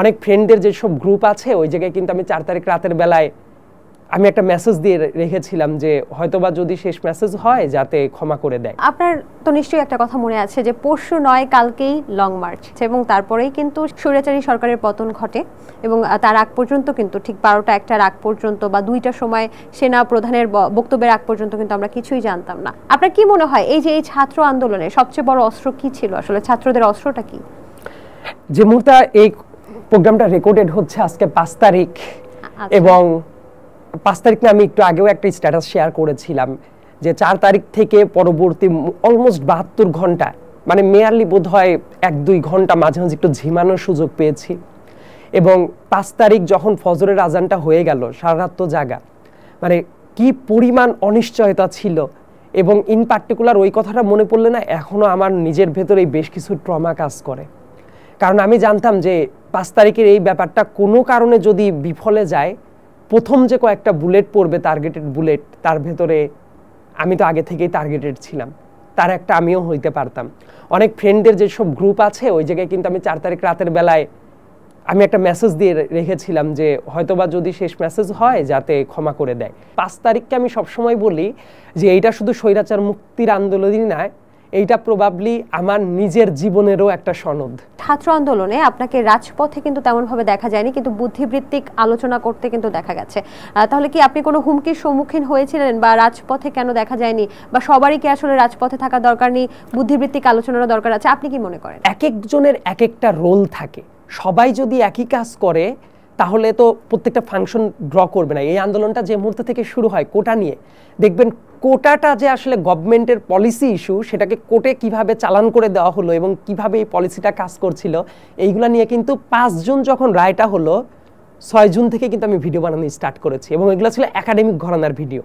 অনেক ফ্রেন্ডদের যেসব গ্রুপ আছে ওই জায়গায় কিন্তু আমি চার তারিখ রাতের বেলায় আমি একটা মেসেজ দিয়ে রেখেছিলাম যে হয়তোবা যদি শেষ মেসেজ হয় যাতে ক্ষমা করে দেয় আপনার তো নিশ্চয়ই একটা কথা মনে আছে যে পরশু নয় কালকেই লং মার্চ এবং তারপরেই কিন্তু স্বৈরাচারী সরকারের পতন ঘটে এবং তার আগ পর্যন্ত কিন্তু ঠিক বারোটা একটার আগ পর্যন্ত বা দুইটা সময় সেনা প্রধানের বক্তব্যের আগ পর্যন্ত কিন্তু আমরা কিছুই জানতাম না আপনার কি মনে হয় এই যে এই ছাত্র আন্দোলনে সবচেয়ে বড় অস্ত্র কি ছিল আসলে ছাত্রদের অস্ত্রটা কি যে মুহূর্তে এই প্রোগ্রামটা রেকর্ডেড হচ্ছে আজকে পাঁচ তারিখ আচ্ছা। এবং পাঁচ তারিখ না আমি একটু আগেও একটা স্ট্যাটাস শেয়ার করেছিলাম যে চার তারিখ থেকে পরবর্তী অলমোস্ট বাহাত্তর ঘন্টা মানে মেয়ারলি বোধ হয় এক দুই ঘন্টা মাঝে মাঝে একটু ঝিমানোর সুযোগ পেয়েছি এবং পাঁচ তারিখ যখন ফজরের আজানটা হয়ে গেল সারা তো জাগা মানে কি পরিমাণ অনিশ্চয়তা ছিল এবং ইন পার্টিকুলার ওই কথাটা মনে পড়লে না এখনও আমার নিজের ভেতরে বেশ কিছু ট্রমা কাজ করে কারণ আমি জানতাম যে পাঁচ তারিখের এই ব্যাপারটা কোনো কারণে যদি বিফলে যায় প্রথম যে কয়েকটা বুলেট পড়বে টার্গেটেড বুলেট তার ভেতরে আমি তো আগে থেকেই টার্গেটেড ছিলাম তার একটা আমিও হইতে পারতাম অনেক ফ্রেন্ডদের যেসব গ্রুপ আছে ওই জায়গায় কিন্তু আমি চার তারিখ রাতের বেলায় আমি একটা মেসেজ দিয়ে রেখেছিলাম যে হয়তোবা যদি শেষ মেসেজ হয় যাতে ক্ষমা করে দেয় পাঁচ তারিখকে আমি সবসময় বলি যে এইটা শুধু স্বৈরাচার মুক্তির আন্দোলনই নয় এইটা প্রবাবলি আমার নিজের জীবনেরও একটা সনদ ছাত্র আন্দোলনে আপনাকে রাজপথে কিন্তু তেমনভাবে দেখা যায়নি কিন্তু বুদ্ধিবৃত্তিক আলোচনা করতে কিন্তু দেখা গেছে তাহলে কি আপনি কোনো হুমকির সম্মুখীন হয়েছিলেন বা রাজপথে কেন দেখা যায়নি বা সবারই কি আসলে রাজপথে থাকা দরকার নেই বুদ্ধিবৃত্তিক আলোচনার দরকার আছে আপনি কি মনে করেন এক একজনের এক একটা রোল থাকে সবাই যদি একই কাজ করে তাহলে তো প্রত্যেকটা ফাংশন ড্র করবে না এই আন্দোলনটা যে মুহূর্ত থেকে শুরু হয় কোটা নিয়ে দেখবেন কোটাটা যে আসলে গভর্নমেন্টের পলিসি ইস্যু সেটাকে কোটে কিভাবে চালান করে দেওয়া হলো এবং কিভাবে এই পলিসিটা কাজ করছিল এইগুলো নিয়ে কিন্তু পাঁচ জুন যখন রায়টা হলো ছয় জুন থেকে কিন্তু আমি ভিডিও বানানো স্টার্ট করেছি এবং এগুলো ছিল একাডেমিক ঘরানার ভিডিও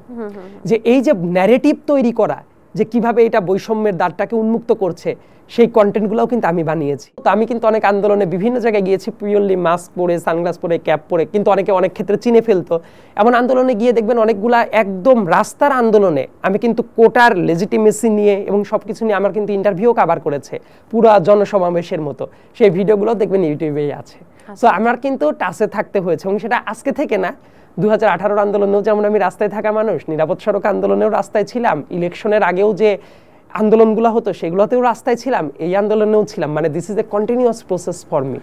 যে এই যে ন্যারেটিভ তৈরি করা যে কিভাবে এটা বৈষম্যের দ্বারটাকে উন্মুক্ত করছে সেই কন্টেন্টগুলোও কিন্তু আমি বানিয়েছি তো আমি কিন্তু অনেক আন্দোলনে বিভিন্ন জায়গায় গিয়েছি পিওরলি মাস্ক পরে সানগ্লাস পরে ক্যাপ পরে কিন্তু অনেকে অনেক ক্ষেত্রে চিনে ফেলতো এমন আন্দোলনে গিয়ে দেখবেন অনেকগুলা একদম রাস্তার আন্দোলনে আমি কিন্তু কোটার লেজিটিমেসি নিয়ে এবং সব কিছু নিয়ে আমার কিন্তু ইন্টারভিউ কাবার করেছে পুরা জনসমাবেশের মতো সেই ভিডিওগুলো দেখবেন ইউটিউবেই আছে সো হ্যাঁ। আমার কিন্তু টাসে থাকতে হয়েছে এবং সেটা আজকে থেকে না দু হাজার আঠারোর আন্দোলনেও যেমন আমি রাস্তায় থাকা মানুষ নিরাপদ সড়ক আন্দোলনেও রাস্তায় ছিলাম ইলেকশনের আগেও যে আন্দোলনগুলো হতো সেগুলোতেও রাস্তায় ছিলাম এই আন্দোলনেও ছিলাম মানে this is a continuous process for me